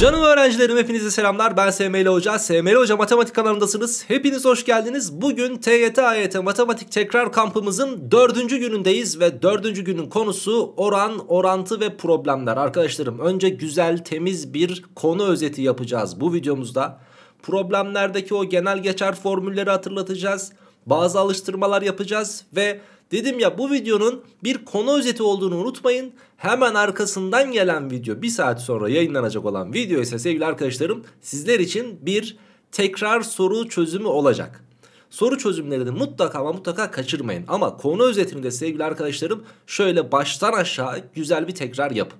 Canım öğrencilerim hepinize selamlar ben SML Hoca. SML Hoca matematik kanalındasınız. Hepiniz hoş geldiniz. Bugün TYT AYT matematik tekrar kampımızın dördüncü günündeyiz ve dördüncü günün konusu oran, orantı ve problemler. Arkadaşlarım önce güzel temiz bir konu özeti yapacağız bu videomuzda. Problemlerdeki o genel geçer formülleri hatırlatacağız. Bazı alıştırmalar yapacağız ve Dedim ya bu videonun bir konu özeti olduğunu unutmayın. Hemen arkasından gelen video bir saat sonra yayınlanacak olan video ise sevgili arkadaşlarım sizler için bir tekrar soru çözümü olacak. Soru çözümlerini mutlaka ama mutlaka kaçırmayın. Ama konu özetini de sevgili arkadaşlarım şöyle baştan aşağı güzel bir tekrar yapın.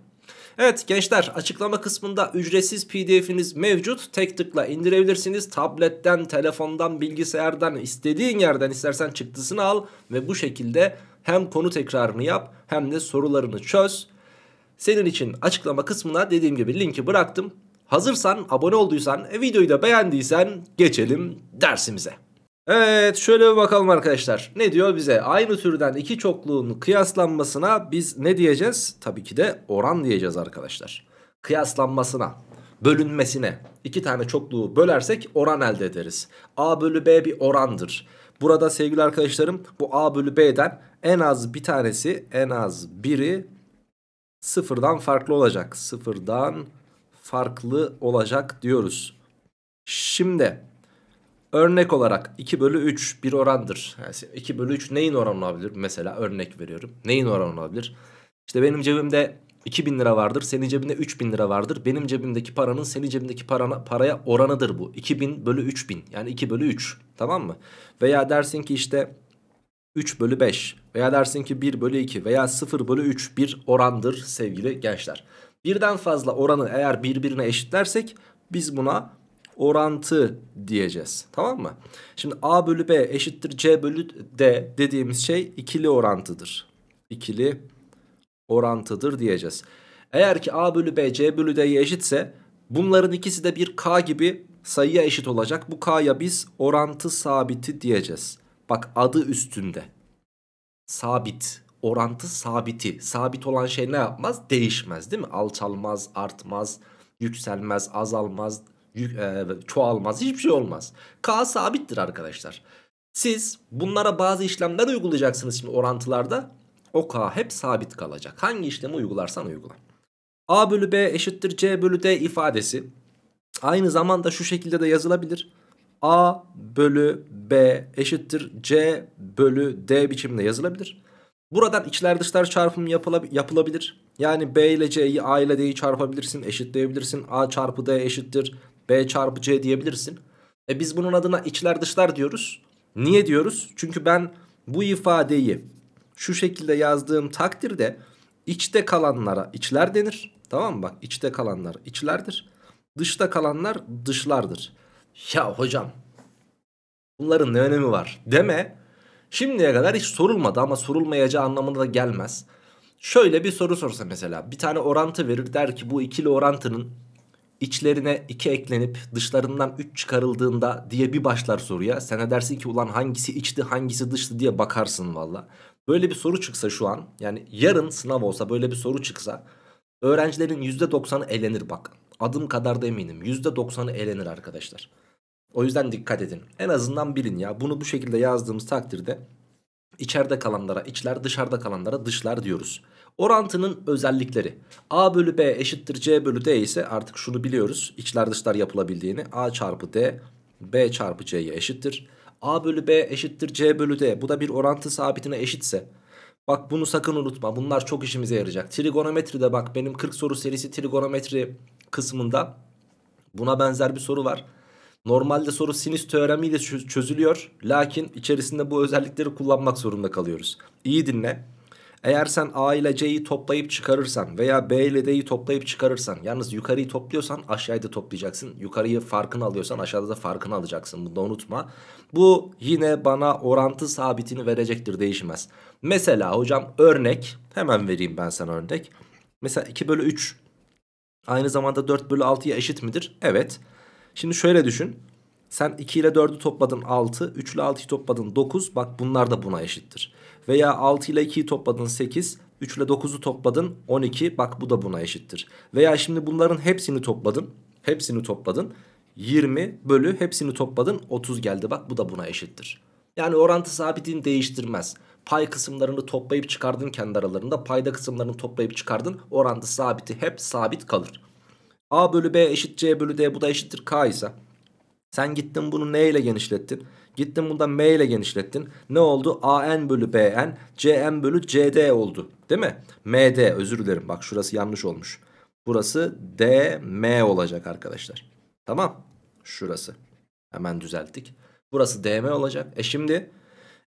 Evet gençler açıklama kısmında ücretsiz pdf'iniz mevcut. Tek tıkla indirebilirsiniz. Tabletten, telefondan, bilgisayardan istediğin yerden istersen çıktısını al ve bu şekilde hem konu tekrarını yap hem de sorularını çöz. Senin için açıklama kısmına dediğim gibi linki bıraktım. Hazırsan, abone olduysan, e, videoyu da beğendiysen geçelim dersimize. Evet şöyle bir bakalım arkadaşlar. Ne diyor bize? Aynı türden iki çokluğun kıyaslanmasına biz ne diyeceğiz? Tabii ki de oran diyeceğiz arkadaşlar. Kıyaslanmasına, bölünmesine. iki tane çokluğu bölersek oran elde ederiz. A bölü B bir orandır. Burada sevgili arkadaşlarım bu A bölü B'den en az bir tanesi en az biri sıfırdan farklı olacak. Sıfırdan farklı olacak diyoruz. Şimdi Örnek olarak 2 bölü 3 bir orandır. Yani 2 bölü 3 neyin oranı olabilir? Mesela örnek veriyorum. Neyin oranı olabilir? İşte benim cebimde 2000 lira vardır. Senin cebinde 3000 lira vardır. Benim cebimdeki paranın senin cebindeki parana, paraya oranıdır bu. 2000 bölü 3000 yani 2 bölü 3 tamam mı? Veya dersin ki işte 3 bölü 5 veya dersin ki 1 bölü 2 veya 0 bölü 3 bir orandır sevgili gençler. Birden fazla oranı eğer birbirine eşitlersek biz buna orantı diyeceğiz. Tamam mı? Şimdi A bölü B eşittir C bölü D dediğimiz şey ikili orantıdır. İkili orantıdır diyeceğiz. Eğer ki A bölü B C bölü D'ye eşitse bunların ikisi de bir K gibi sayıya eşit olacak. Bu K'ya biz orantı sabiti diyeceğiz. Bak adı üstünde. Sabit orantı sabiti. Sabit olan şey ne yapmaz? Değişmez değil mi? Alçalmaz, artmaz, yükselmez, azalmaz, e, çoğalmaz hiçbir şey olmaz. K sabittir arkadaşlar. Siz bunlara bazı işlemler uygulayacaksınız şimdi orantılarda. O K hep sabit kalacak. Hangi işlemi uygularsan uygula. A bölü B eşittir C bölü D ifadesi. Aynı zamanda şu şekilde de yazılabilir. A bölü B eşittir C bölü D biçiminde yazılabilir. Buradan içler dışlar çarpımı yapılabilir. Yani B ile C'yi A ile D'yi çarpabilirsin, eşitleyebilirsin. A çarpı D eşittir B çarpı C diyebilirsin. E biz bunun adına içler dışlar diyoruz. Niye diyoruz? Çünkü ben bu ifadeyi şu şekilde yazdığım takdirde içte kalanlara içler denir. Tamam mı? Bak içte kalanlar içlerdir. Dışta kalanlar dışlardır. Ya hocam bunların ne önemi var deme. Şimdiye kadar hiç sorulmadı ama sorulmayacağı anlamına da gelmez. Şöyle bir soru sorsa mesela bir tane orantı verir der ki bu ikili orantının İçlerine 2 eklenip dışlarından 3 çıkarıldığında diye bir başlar soruya. Sen ne dersin ki ulan hangisi içti hangisi dıştı diye bakarsın valla. Böyle bir soru çıksa şu an yani yarın sınav olsa böyle bir soru çıksa öğrencilerin %90'ı elenir bak. Adım kadar da eminim %90'ı elenir arkadaşlar. O yüzden dikkat edin. En azından bilin ya bunu bu şekilde yazdığımız takdirde içeride kalanlara içler dışarıda kalanlara dışlar diyoruz. Orantının özellikleri. A bölü B eşittir C bölü D ise artık şunu biliyoruz. İçler dışlar yapılabildiğini. A çarpı D, B çarpı C'ye eşittir. A bölü B eşittir C bölü D. Bu da bir orantı sabitine eşitse. Bak bunu sakın unutma. Bunlar çok işimize yarayacak. trigonometri de bak benim 40 soru serisi trigonometri kısmında buna benzer bir soru var. Normalde soru sinüs teoremiyle çözülüyor. Lakin içerisinde bu özellikleri kullanmak zorunda kalıyoruz. İyi dinle. Eğer sen A ile C'yi toplayıp çıkarırsan veya B ile D'yi toplayıp çıkarırsan yalnız yukarıyı topluyorsan aşağıya da toplayacaksın. Yukarıyı farkını alıyorsan aşağıda da farkını alacaksın. Bunu da unutma. Bu yine bana orantı sabitini verecektir değişmez. Mesela hocam örnek hemen vereyim ben sana örnek. Mesela 2 bölü 3 aynı zamanda 4 bölü 6'ya eşit midir? Evet. Şimdi şöyle düşün. Sen 2 ile 4'ü topladın 6, 3 ile 6'yı topladın 9. Bak bunlar da buna eşittir. Veya 6 ile 2'yi topladın 8. 3 ile 9'u topladın 12. Bak bu da buna eşittir. Veya şimdi bunların hepsini topladın. Hepsini topladın. 20 bölü hepsini topladın 30 geldi. Bak bu da buna eşittir. Yani orantı sabitini değiştirmez. Pay kısımlarını toplayıp çıkardın kendi aralarında. Payda kısımlarını toplayıp çıkardın. Orantı sabiti hep sabit kalır. A bölü B eşit C bölü D bu da eşittir K ise. Sen gittin bunu ne ile genişlettin? Gittin bundan m ile genişlettin. Ne oldu? an bölü bn, cn bölü cd oldu. Değil mi? md özür dilerim. Bak şurası yanlış olmuş. Burası dm olacak arkadaşlar. Tamam. Şurası. Hemen düzelttik. Burası dm olacak. E şimdi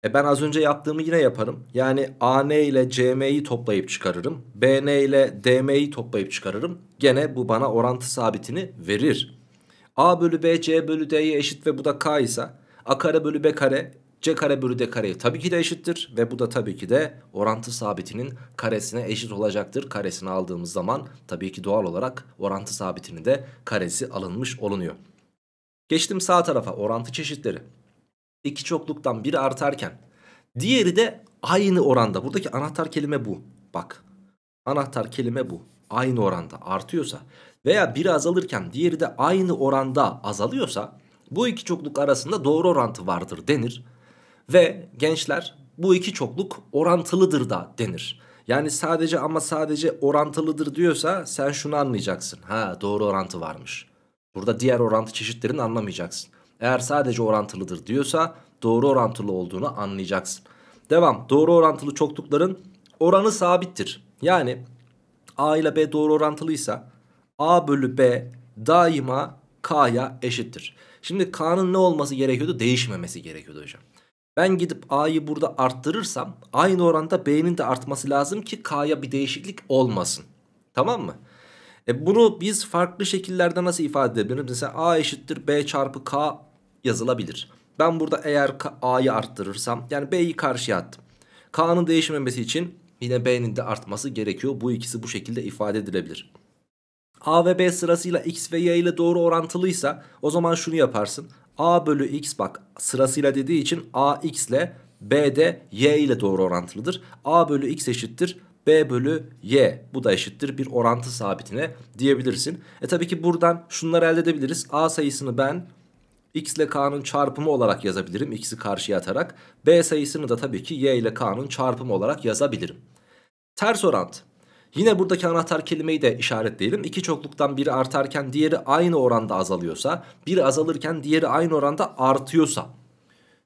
e ben az önce yaptığımı yine yaparım. Yani an ile cm'yi toplayıp çıkarırım. bn ile dm'yi toplayıp çıkarırım. Gene bu bana orantı sabitini verir. a bölü b c bölü d'ye eşit ve bu da k ise... A kare bölü B kare C kare bölü D kareye tabii ki de eşittir. Ve bu da tabii ki de orantı sabitinin karesine eşit olacaktır. Karesini aldığımız zaman tabii ki doğal olarak orantı sabitinin de karesi alınmış olunuyor. Geçtim sağ tarafa orantı çeşitleri. İki çokluktan biri artarken diğeri de aynı oranda. Buradaki anahtar kelime bu. Bak anahtar kelime bu. Aynı oranda artıyorsa veya biri azalırken diğeri de aynı oranda azalıyorsa bu iki çokluk arasında doğru orantı vardır denir. Ve gençler bu iki çokluk orantılıdır da denir. Yani sadece ama sadece orantılıdır diyorsa sen şunu anlayacaksın. Ha doğru orantı varmış. Burada diğer orantı çeşitlerini anlamayacaksın. Eğer sadece orantılıdır diyorsa doğru orantılı olduğunu anlayacaksın. Devam. Doğru orantılı çoklukların oranı sabittir. Yani A ile B doğru orantılıysa A bölü B daima K'ya eşittir. Şimdi K'nın ne olması gerekiyordu? Değişmemesi gerekiyordu hocam. Ben gidip A'yı burada arttırırsam aynı oranda B'nin de artması lazım ki K'ya bir değişiklik olmasın. Tamam mı? E bunu biz farklı şekillerde nasıl ifade edebiliriz? Mesela A eşittir B çarpı K yazılabilir. Ben burada eğer A'yı arttırırsam yani B'yi karşıya attım. K'nın değişmemesi için yine B'nin de artması gerekiyor. Bu ikisi bu şekilde ifade edilebilir. A ve B sırasıyla x ve y ile doğru orantılıysa o zaman şunu yaparsın. A bölü x bak sırasıyla dediği için A x ile B de y ile doğru orantılıdır. A bölü x eşittir B bölü Y bu da eşittir bir orantı sabitine diyebilirsin. E tabii ki buradan şunları elde edebiliriz. A sayısını ben X ile K'nın çarpımı olarak yazabilirim. X'i karşıya atarak. B sayısını da tabii ki Y ile K'nın çarpımı olarak yazabilirim. Ters orantı. Yine buradaki anahtar kelimeyi de işaretleyelim. İki çokluktan biri artarken diğeri aynı oranda azalıyorsa, biri azalırken diğeri aynı oranda artıyorsa.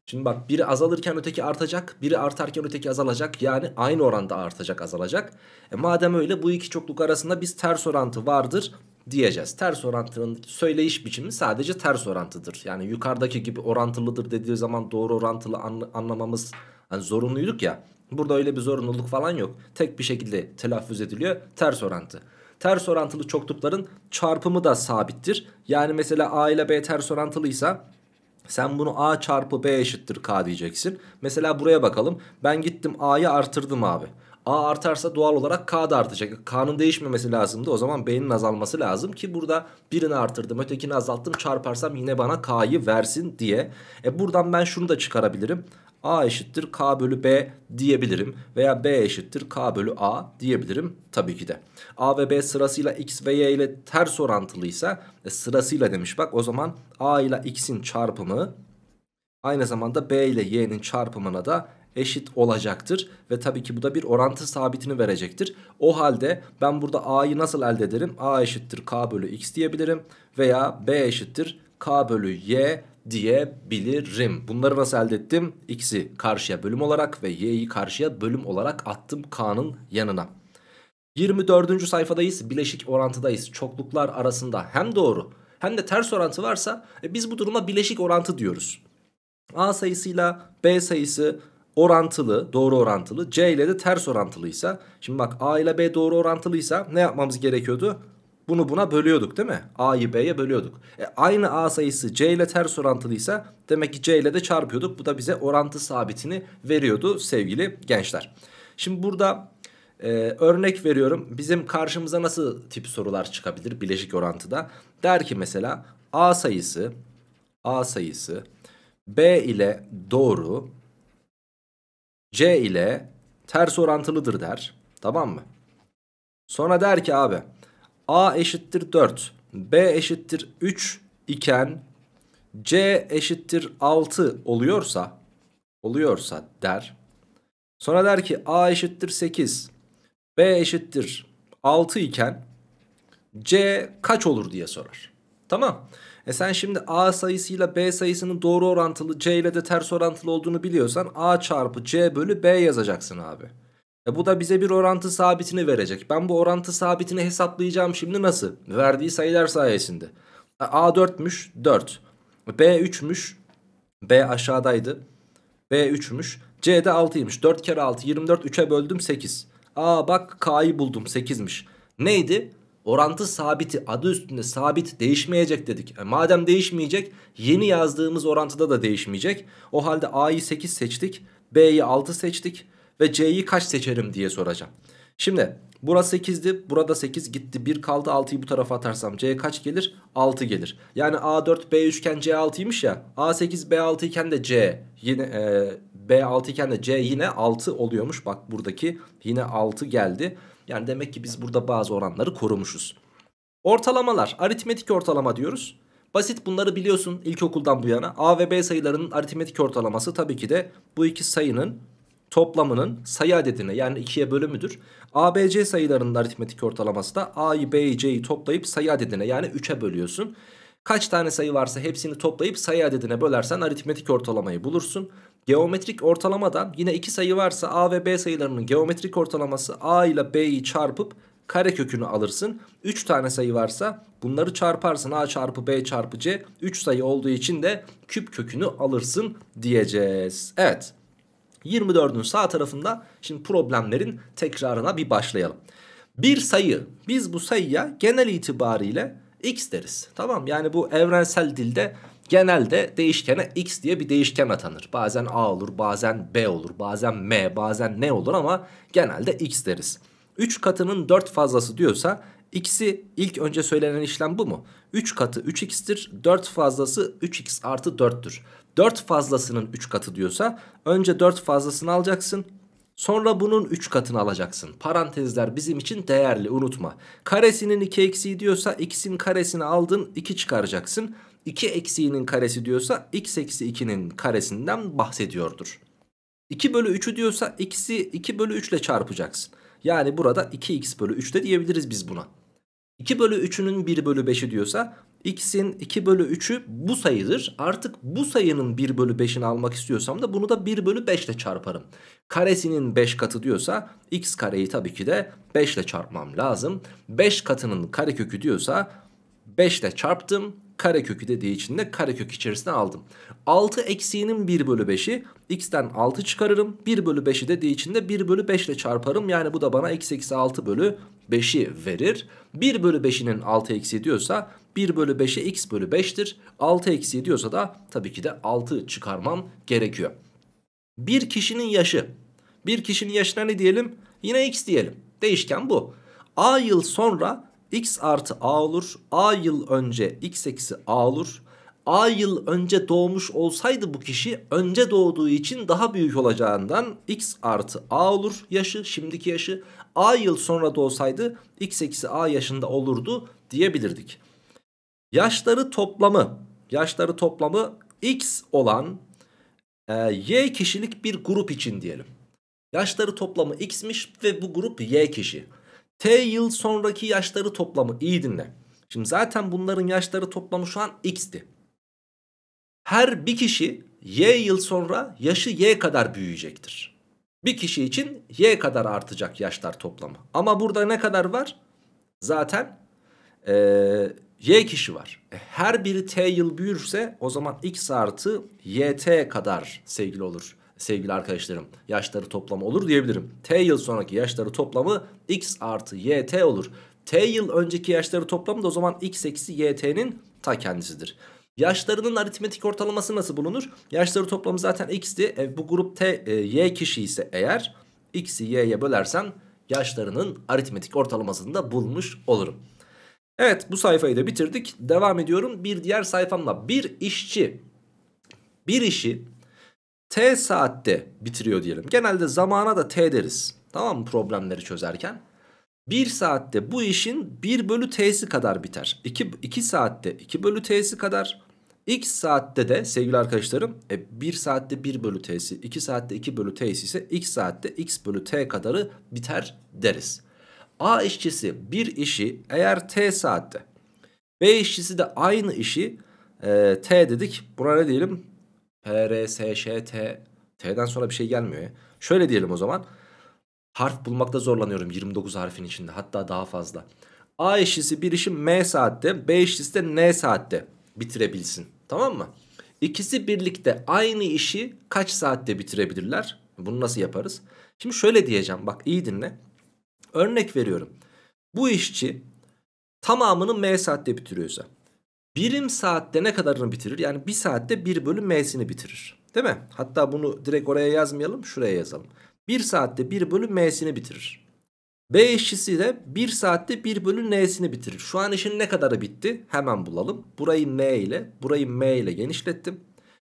Şimdi bak biri azalırken öteki artacak, biri artarken öteki azalacak. Yani aynı oranda artacak, azalacak. E madem öyle bu iki çokluk arasında biz ters orantı vardır diyeceğiz. Ters orantının söyleyiş biçimi sadece ters orantıdır. Yani yukarıdaki gibi orantılıdır dediği zaman doğru orantılı anlamamız hani zorunluyduk ya. Burada öyle bir zorunluluk falan yok. Tek bir şekilde telaffuz ediliyor. Ters orantı. Ters orantılı çoklukların çarpımı da sabittir. Yani mesela A ile B ters orantılıysa sen bunu A çarpı B eşittir K diyeceksin. Mesela buraya bakalım. Ben gittim A'yı artırdım abi. A artarsa doğal olarak K da artacak. K'nın değişmemesi lazımdı. O zaman B'nin azalması lazım ki burada birini artırdım ötekini azalttım çarparsam yine bana K'yı versin diye. E buradan ben şunu da çıkarabilirim. A eşittir K bölü B diyebilirim. Veya B eşittir K bölü A diyebilirim tabii ki de. A ve B sırasıyla X ve Y ile ters orantılıysa e, sırasıyla demiş bak o zaman A ile X'in çarpımı aynı zamanda B ile Y'nin çarpımına da eşit olacaktır. Ve tabii ki bu da bir orantı sabitini verecektir. O halde ben burada A'yı nasıl elde ederim? A eşittir K bölü X diyebilirim. Veya B eşittir K bölü Y diyebilirim. Bunları nasıl elde ettim? X'i karşıya bölüm olarak ve Y'yi karşıya bölüm olarak attım K'nın yanına. 24. sayfadayız. Bileşik orantıdayız. Çokluklar arasında hem doğru hem de ters orantı varsa e, biz bu duruma bileşik orantı diyoruz. A sayısıyla B sayısı orantılı, doğru orantılı. C ile de ters orantılıysa, şimdi bak A ile B doğru orantılıysa ne yapmamız gerekiyordu? Bunu buna bölüyorduk değil mi? A'yı B'ye bölüyorduk. E, aynı A sayısı C ile ters orantılıysa demek ki C ile de çarpıyorduk. Bu da bize orantı sabitini veriyordu sevgili gençler. Şimdi burada e, örnek veriyorum. Bizim karşımıza nasıl tip sorular çıkabilir bileşik orantıda? Der ki mesela A sayısı A sayısı B ile doğru C ile ters orantılıdır der. Tamam mı? Sonra der ki abi A eşittir 4, B eşittir 3 iken C eşittir 6 oluyorsa oluyorsa der. Sonra der ki A eşittir 8, B eşittir 6 iken C kaç olur diye sorar. Tamam. E sen şimdi A sayısıyla B sayısının doğru orantılı C ile de ters orantılı olduğunu biliyorsan A çarpı C bölü B yazacaksın abi. E bu da bize bir orantı sabitini verecek. Ben bu orantı sabitini hesaplayacağım şimdi nasıl? Verdiği sayılar sayesinde. E, A 4'müş 4. B 3'müş. B aşağıdaydı. B 3'müş. C de 6'ymış. 4 kere 6 24 3'e böldüm 8. Aa bak K'yı buldum 8'miş. Neydi? Orantı sabiti adı üstünde sabit değişmeyecek dedik. E, madem değişmeyecek yeni yazdığımız orantıda da değişmeyecek. O halde A'yı 8 seçtik. B'yi 6 seçtik ve C'yi kaç seçerim diye soracağım. Şimdi burası 8'di burada 8 gitti 1 kaldı 6'yı bu tarafa atarsam C kaç gelir? 6 gelir. Yani A4 B3 iken C 6'ymış ya A8 B6 iken de C yine e, B6 iken de C yine 6 oluyormuş. Bak buradaki yine 6 geldi. Yani demek ki biz burada bazı oranları korumuşuz. Ortalamalar aritmetik ortalama diyoruz. Basit bunları biliyorsun ilkokuldan bu yana. A ve B sayılarının aritmetik ortalaması tabii ki de bu iki sayının toplamının sayı adedine yani 2'ye bölümüdür. ABC sayılarının aritmetik ortalaması da A'yı B'yi C'yi toplayıp sayı adedine yani 3'e bölüyorsun. Kaç tane sayı varsa hepsini toplayıp sayı adedine bölersen aritmetik ortalamayı bulursun. Geometrik ortalamadan yine iki sayı varsa A ve B sayılarının geometrik ortalaması A ile B'yi çarpıp kare kökünü alırsın. 3 tane sayı varsa bunları çarparsın. A çarpı B çarpı C 3 sayı olduğu için de küp kökünü alırsın diyeceğiz. Evet. 24'ün sağ tarafında şimdi problemlerin tekrarına bir başlayalım. Bir sayı biz bu sayıya genel itibariyle x deriz. Tamam yani bu evrensel dilde genelde değişkene x diye bir değişken atanır. Bazen a olur bazen b olur bazen m bazen ne olur ama genelde x deriz. 3 katının 4 fazlası diyorsa x'i ilk önce söylenen işlem bu mu? 3 katı 3x'tir 4 fazlası 3x artı 4'tür. 4 fazlasının 3 katı diyorsa önce 4 fazlasını alacaksın. Sonra bunun 3 katını alacaksın. Parantezler bizim için değerli unutma. Karesinin 2 eksiği diyorsa x'in karesini aldın 2 çıkaracaksın. 2 eksiğinin karesi diyorsa x eksi 2'nin karesinden bahsediyordur. 2 bölü 3'ü diyorsa x'i 2 bölü 3 ile çarpacaksın. Yani burada 2x bölü 3 de diyebiliriz biz buna. 2 bölü 3'ünün 1 bölü 5'i diyorsa x'in 2 bölü 3'ü bu sayıdır. Artık bu sayının 1 bölü 5'ini almak istiyorsam da bunu da 1 bölü 5 ile çarparım. Karesinin 5 katı diyorsa x kareyi tabii ki de 5 ile çarpmam lazım. 5 katının karekökü diyorsa 5 ile çarptım. Karekökü dediği için de karekök içerisine aldım. 6 eksiğinin 1 bölü 5'i x'ten 6 çıkarırım 1 bölü 5'i dediği için de 1 bölü 5 ile çarparım yani bu da bana x eksi 6 bölü 5'i verir 1 bölü 5'inin 6 eksiği diyorsa 1 bölü 5'e x bölü 5'tir 6 eksiği diyorsa da tabii ki de 6 çıkarmam gerekiyor bir kişinin yaşı bir kişinin yaşına ne diyelim yine x diyelim değişken bu a yıl sonra x artı a olur a yıl önce x eksi a olur A yıl önce doğmuş olsaydı bu kişi önce doğduğu için daha büyük olacağından x artı A olur yaşı şimdiki yaşı. A yıl sonra doğsaydı x eksi A yaşında olurdu diyebilirdik. Yaşları toplamı yaşları toplamı x olan e, y kişilik bir grup için diyelim. Yaşları toplamı x'miş ve bu grup y kişi. T yıl sonraki yaşları toplamı iyi dinle. Şimdi zaten bunların yaşları toplamı şu an x'ti her bir kişi y yıl sonra yaşı y kadar büyüyecektir. Bir kişi için y kadar artacak yaşlar toplamı. Ama burada ne kadar var? Zaten e, y kişi var. E, her biri t yıl büyürse o zaman x artı yt kadar sevgili olur sevgili arkadaşlarım yaşları toplamı olur diyebilirim. T yıl sonraki yaşları toplamı x artı yt olur. T yıl önceki yaşları toplamı da o zaman x eksi yt'nin ta kendisidir. Yaşlarının aritmetik ortalaması nasıl bulunur? Yaşları toplamı zaten x'ti. E, bu grup t, e, y kişi ise eğer x'i y'ye bölersen yaşlarının aritmetik ortalamasını da bulmuş olurum. Evet bu sayfayı da bitirdik. Devam ediyorum bir diğer sayfamla. Bir işçi bir işi t saatte bitiriyor diyelim. Genelde zamana da t deriz. Tamam mı problemleri çözerken? 1 saatte bu işin 1 bölü t'si kadar biter. 2, saatte 2 bölü t'si kadar. X saatte de sevgili arkadaşlarım e, saatte 1 bölü t'si 2 saatte 2 bölü t'si ise x saatte x bölü t kadarı biter deriz. A işçisi bir işi eğer t saatte B işçisi de aynı işi e, t dedik buna ne diyelim t T'den sonra bir şey gelmiyor ya. Şöyle diyelim o zaman harf bulmakta zorlanıyorum 29 harfin içinde hatta daha fazla. A işçisi bir işi M saatte B işçisi de N saatte bitirebilsin. Tamam mı? İkisi birlikte aynı işi kaç saatte bitirebilirler? Bunu nasıl yaparız? Şimdi şöyle diyeceğim bak iyi dinle. Örnek veriyorum. Bu işçi tamamını M saatte bitiriyorsa birim saatte ne kadarını bitirir? Yani bir saatte bir bölü M'sini bitirir. Değil mi? Hatta bunu direkt oraya yazmayalım şuraya yazalım. Bir saatte bir bölü M'sini bitirir. B eşçisi de 1 saatte 1 bölü n'sini bitirir. Şu an işin ne kadarı bitti? Hemen bulalım. Burayı n ile, burayı m ile genişlettim.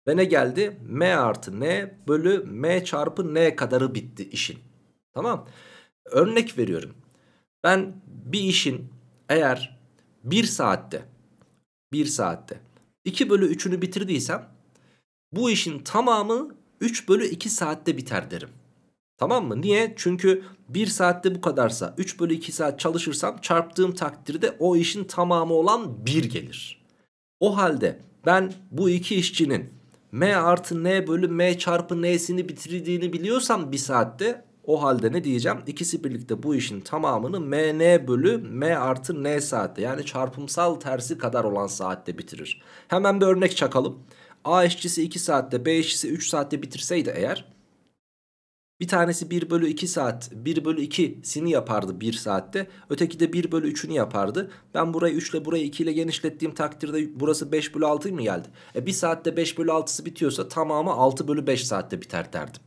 Ve ne geldi? m artı n bölü m çarpı n kadarı bitti işin. Tamam. Örnek veriyorum. Ben bir işin eğer 1 saatte 1 saatte 2 bölü 3'ünü bitirdiysem bu işin tamamı 3 bölü 2 saatte biter derim. Tamam mı? Niye? Çünkü 1 saatte bu kadarsa 3 bölü 2 saat çalışırsam çarptığım takdirde o işin tamamı olan 1 gelir. O halde ben bu iki işçinin M artı N bölü M çarpı N'sini bitirdiğini biliyorsam 1 saatte o halde ne diyeceğim? İkisi birlikte bu işin tamamını MN bölü M artı N saatte yani çarpımsal tersi kadar olan saatte bitirir. Hemen bir örnek çakalım. A işçisi 2 saatte B işçisi 3 saatte bitirseydi eğer bir tanesi 1 bölü 2 saat 1 bölü 2'sini yapardı 1 saatte. Öteki de 1 bölü 3'ünü yapardı. Ben burayı 3 ile burayı 2 ile genişlettiğim takdirde burası 5 bölü 6 mı geldi? E 1 saatte 5 bölü 6'sı bitiyorsa tamamı 6 bölü 5 saatte biter derdim.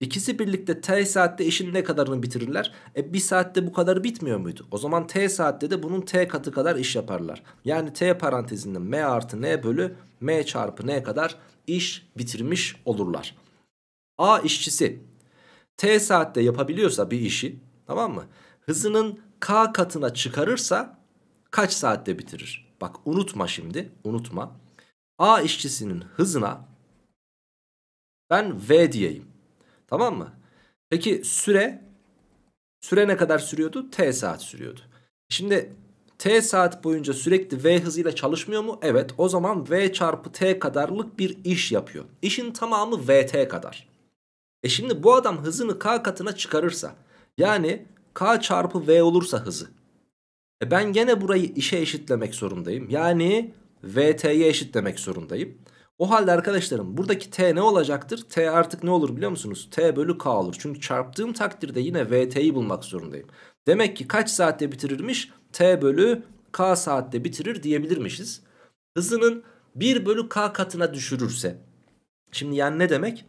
İkisi birlikte t saatte işin ne kadarını bitirirler? E 1 saatte bu kadar bitmiyor muydu? O zaman t saatte de bunun t katı kadar iş yaparlar. Yani t parantezinde m artı n bölü m çarpı n kadar iş bitirmiş olurlar. A işçisi T saatte yapabiliyorsa bir işi tamam mı? Hızının K katına çıkarırsa kaç saatte bitirir? Bak unutma şimdi unutma. A işçisinin hızına ben V diyeyim. Tamam mı? Peki süre süre ne kadar sürüyordu? T saat sürüyordu. Şimdi T saat boyunca sürekli V hızıyla çalışmıyor mu? Evet o zaman V çarpı T kadarlık bir iş yapıyor. İşin tamamı VT kadar. E şimdi bu adam hızını k katına çıkarırsa yani k çarpı v olursa hızı. E ben gene burayı işe eşitlemek zorundayım. Yani vt'ye eşitlemek zorundayım. O halde arkadaşlarım buradaki t ne olacaktır? t artık ne olur biliyor musunuz? t bölü k olur. Çünkü çarptığım takdirde yine vt'yi bulmak zorundayım. Demek ki kaç saatte bitirirmiş? t bölü k saatte bitirir diyebilirmişiz. Hızının 1 bölü k katına düşürürse. Şimdi yani ne demek?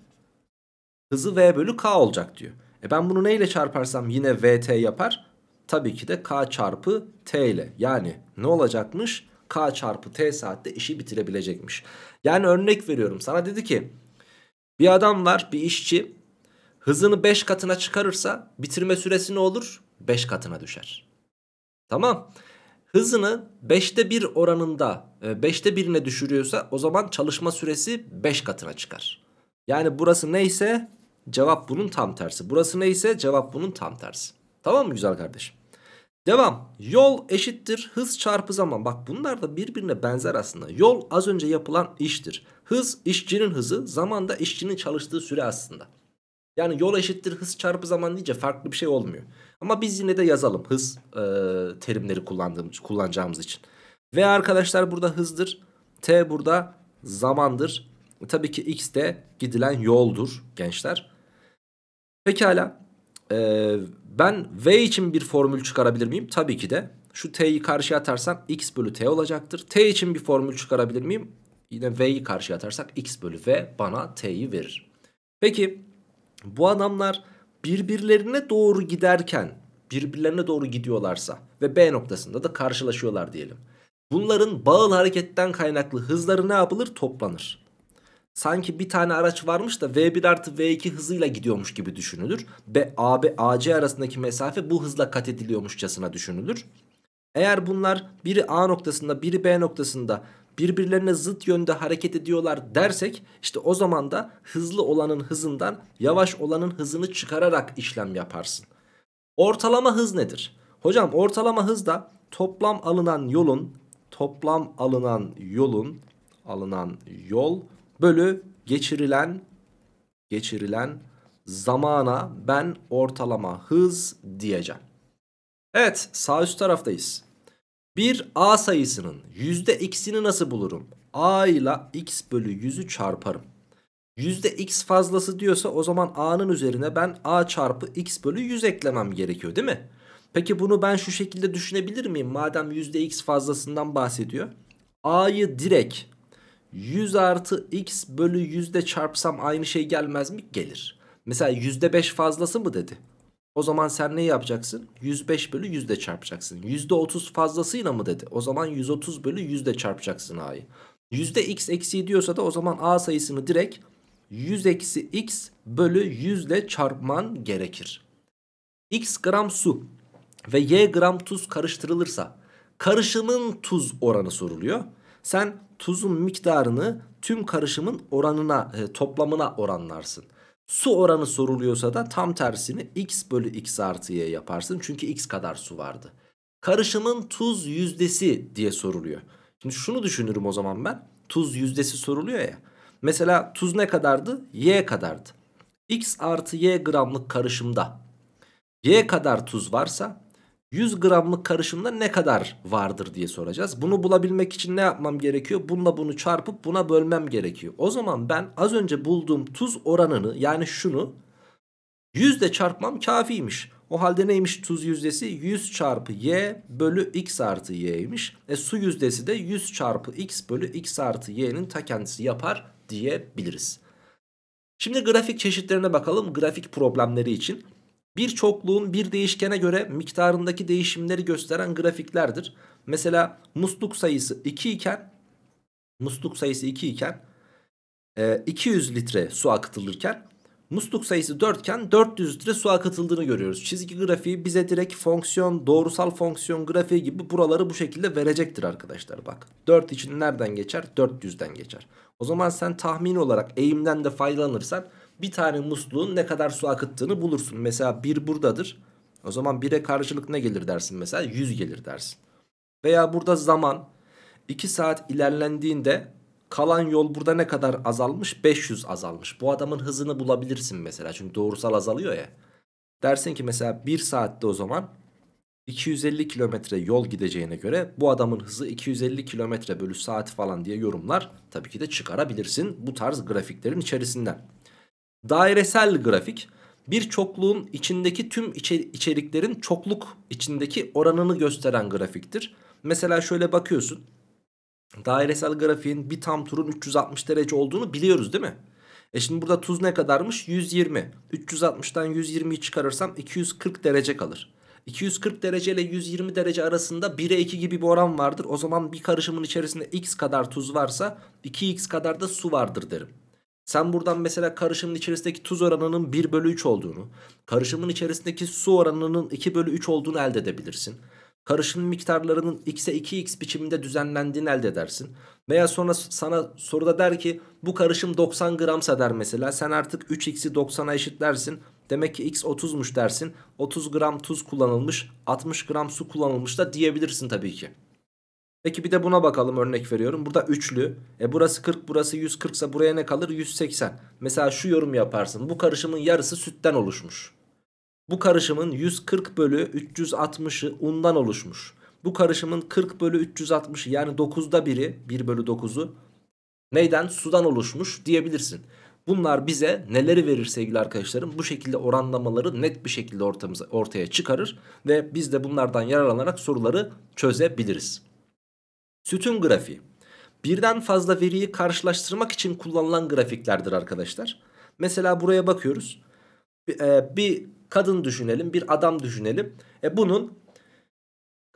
hızı v bölü k olacak diyor. E ben bunu neyle çarparsam yine vt yapar? Tabii ki de k çarpı t ile. Yani ne olacakmış? k çarpı t saatte işi bitirebilecekmiş. Yani örnek veriyorum sana dedi ki bir adam var bir işçi hızını 5 katına çıkarırsa bitirme süresi ne olur? 5 katına düşer. Tamam. Hızını 5'te 1 oranında 5'te e, 1'ine düşürüyorsa o zaman çalışma süresi 5 katına çıkar. Yani burası neyse cevap bunun tam tersi. Burası neyse cevap bunun tam tersi. Tamam mı güzel kardeşim? Devam. Yol eşittir hız çarpı zaman. Bak bunlar da birbirine benzer aslında. Yol az önce yapılan iştir. Hız işçinin hızı, zaman da işçinin çalıştığı süre aslında. Yani yol eşittir hız çarpı zaman deyince farklı bir şey olmuyor. Ama biz yine de yazalım hız e, terimleri kullandığımız, kullanacağımız için. Ve arkadaşlar burada hızdır. T burada zamandır. Tabii ki x de gidilen yoldur gençler. Pekala. Ee, ben v için bir formül çıkarabilir miyim? Tabii ki de. Şu t'yi karşıya atarsam x bölü t olacaktır. T için bir formül çıkarabilir miyim? Yine v'yi karşıya atarsak x bölü v bana t'yi verir. Peki bu adamlar birbirlerine doğru giderken birbirlerine doğru gidiyorlarsa ve B noktasında da karşılaşıyorlar diyelim. Bunların bağıl hareketten kaynaklı hızları ne yapılır? Toplanır sanki bir tane araç varmış da V1 artı V2 hızıyla gidiyormuş gibi düşünülür. B, AB, AC arasındaki mesafe bu hızla kat ediliyormuşçasına düşünülür. Eğer bunlar biri A noktasında biri B noktasında birbirlerine zıt yönde hareket ediyorlar dersek işte o zaman da hızlı olanın hızından yavaş olanın hızını çıkararak işlem yaparsın. Ortalama hız nedir? Hocam ortalama hız da toplam alınan yolun toplam alınan yolun alınan yol bölü geçirilen geçirilen zamana ben ortalama hız diyeceğim. Evet sağ üst taraftayız. Bir a sayısının yüzde x'ini nasıl bulurum? a ile x bölü yüzü çarparım. Yüzde x fazlası diyorsa o zaman a'nın üzerine ben a çarpı x bölü yüz eklemem gerekiyor değil mi? Peki bunu ben şu şekilde düşünebilir miyim? Madem yüzde x fazlasından bahsediyor. a'yı direkt 100 artı x bölü 100'de çarpsam aynı şey gelmez mi? Gelir. Mesela %5 fazlası mı dedi? O zaman sen ne yapacaksın? 105 bölü 100'de çarpacaksın. %30 fazlasıyla mı dedi? O zaman 130 bölü 100'de çarpacaksın a'yı. %x eksiği diyorsa da o zaman a sayısını direkt 100 eksi x bölü 100 ile çarpman gerekir. x gram su ve y gram tuz karıştırılırsa karışımın tuz oranı soruluyor. Sen tuzun miktarını tüm karışımın oranına e, toplamına oranlarsın. Su oranı soruluyorsa da tam tersini x bölü x artı y yaparsın. Çünkü x kadar su vardı. Karışımın tuz yüzdesi diye soruluyor. Şimdi şunu düşünürüm o zaman ben. Tuz yüzdesi soruluyor ya. Mesela tuz ne kadardı? Y kadardı. X artı Y gramlık karışımda Y kadar tuz varsa 100 gramlık karışımda ne kadar vardır diye soracağız. Bunu bulabilmek için ne yapmam gerekiyor? Bununla bunu çarpıp buna bölmem gerekiyor. O zaman ben az önce bulduğum tuz oranını yani şunu yüzde çarpmam kafiymiş. O halde neymiş tuz yüzdesi? 100 çarpı y bölü x artı y'ymiş. E su yüzdesi de 100 çarpı x bölü x artı y'nin ta kendisi yapar diyebiliriz. Şimdi grafik çeşitlerine bakalım grafik problemleri için bir çokluğun bir değişkene göre miktarındaki değişimleri gösteren grafiklerdir. Mesela musluk sayısı 2 iken musluk sayısı 2 iken 200 e, litre su akıtılırken musluk sayısı 4 iken 400 litre su akıtıldığını görüyoruz. Çizgi grafiği bize direkt fonksiyon, doğrusal fonksiyon grafiği gibi buraları bu şekilde verecektir arkadaşlar. Bak 4 için nereden geçer? 400'den geçer. O zaman sen tahmin olarak eğimden de faydalanırsan bir tane musluğun ne kadar su akıttığını bulursun. Mesela 1 buradadır. O zaman 1'e karşılık ne gelir dersin mesela 100 gelir dersin. Veya burada zaman 2 saat ilerlendiğinde kalan yol burada ne kadar azalmış 500 azalmış. Bu adamın hızını bulabilirsin mesela çünkü doğrusal azalıyor ya. Dersin ki mesela 1 saatte o zaman 250 kilometre yol gideceğine göre bu adamın hızı 250 kilometre bölü saati falan diye yorumlar tabii ki de çıkarabilirsin bu tarz grafiklerin içerisinden. Dairesel grafik bir çokluğun içindeki tüm içeriklerin çokluk içindeki oranını gösteren grafiktir. Mesela şöyle bakıyorsun. Dairesel grafiğin bir tam turun 360 derece olduğunu biliyoruz değil mi? E şimdi burada tuz ne kadarmış? 120. 360'tan 120'yi çıkarırsam 240 derece kalır. 240 derece ile 120 derece arasında 1'e 2 gibi bir oran vardır. O zaman bir karışımın içerisinde x kadar tuz varsa 2x kadar da su vardır derim. Sen buradan mesela karışımın içerisindeki tuz oranının 1 bölü 3 olduğunu, karışımın içerisindeki su oranının 2 bölü 3 olduğunu elde edebilirsin. Karışım miktarlarının x'e 2x biçiminde düzenlendiğini elde edersin. Veya sonra sana soruda der ki bu karışım 90 gramsa der mesela. Sen artık 3x'i 90'a eşitlersin. Demek ki x 30'muş dersin. 30 gram tuz kullanılmış, 60 gram su kullanılmış da diyebilirsin tabii ki. Peki bir de buna bakalım örnek veriyorum. Burada üçlü. E burası 40 burası 140 ise buraya ne kalır? 180. Mesela şu yorum yaparsın. Bu karışımın yarısı sütten oluşmuş. Bu karışımın 140 bölü 360'ı undan oluşmuş. Bu karışımın 40 bölü 360'ı yani 9'da biri 1 bölü 9'u neyden? Sudan oluşmuş diyebilirsin. Bunlar bize neleri verir sevgili arkadaşlarım? Bu şekilde oranlamaları net bir şekilde ortamıza, ortaya çıkarır ve biz de bunlardan yararlanarak soruları çözebiliriz. Sütun grafiği. Birden fazla veriyi karşılaştırmak için kullanılan grafiklerdir arkadaşlar. Mesela buraya bakıyoruz. Bir, e, bir kadın düşünelim, bir adam düşünelim. E bunun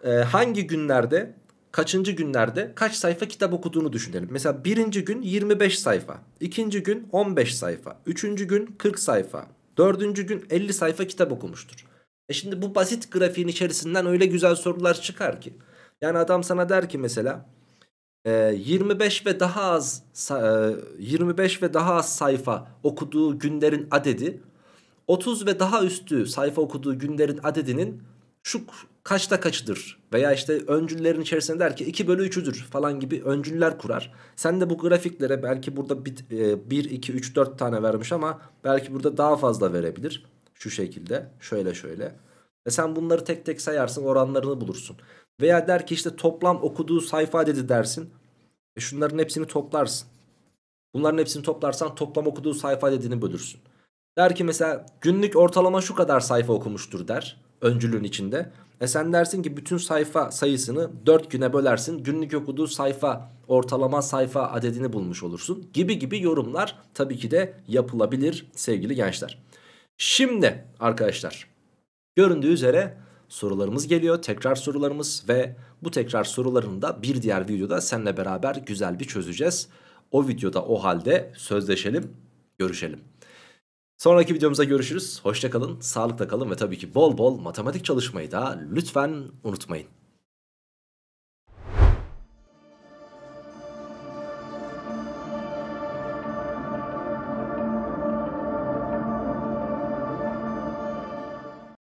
e, hangi günlerde, kaçıncı günlerde kaç sayfa kitap okuduğunu düşünelim. Mesela birinci gün 25 sayfa, ikinci gün 15 sayfa, üçüncü gün 40 sayfa, dördüncü gün 50 sayfa kitap okumuştur. E şimdi bu basit grafiğin içerisinden öyle güzel sorular çıkar ki. Yani adam sana der ki mesela 25 ve daha az 25 ve daha az sayfa okuduğu günlerin adedi 30 ve daha üstü sayfa okuduğu günlerin adedinin şu kaçta kaçıdır veya işte öncüllerin içerisinde der ki 2 bölü 3'üdür falan gibi öncüller kurar. Sen de bu grafiklere belki burada 1, 2, 3, 4 tane vermiş ama belki burada daha fazla verebilir. Şu şekilde şöyle şöyle. E sen bunları tek tek sayarsın oranlarını bulursun. Veya der ki işte toplam okuduğu sayfa dedi dersin. E şunların hepsini toplarsın. Bunların hepsini toplarsan toplam okuduğu sayfa dediğini bölürsün. Der ki mesela günlük ortalama şu kadar sayfa okumuştur der öncülüğün içinde. E sen dersin ki bütün sayfa sayısını 4 güne bölersin. Günlük okuduğu sayfa ortalama sayfa adedini bulmuş olursun. Gibi gibi yorumlar tabii ki de yapılabilir sevgili gençler. Şimdi arkadaşlar göründüğü üzere sorularımız geliyor. Tekrar sorularımız ve bu tekrar sorularını da bir diğer videoda seninle beraber güzel bir çözeceğiz. O videoda o halde sözleşelim, görüşelim. Sonraki videomuzda görüşürüz. Hoşçakalın, sağlıkla kalın ve tabii ki bol bol matematik çalışmayı da lütfen unutmayın.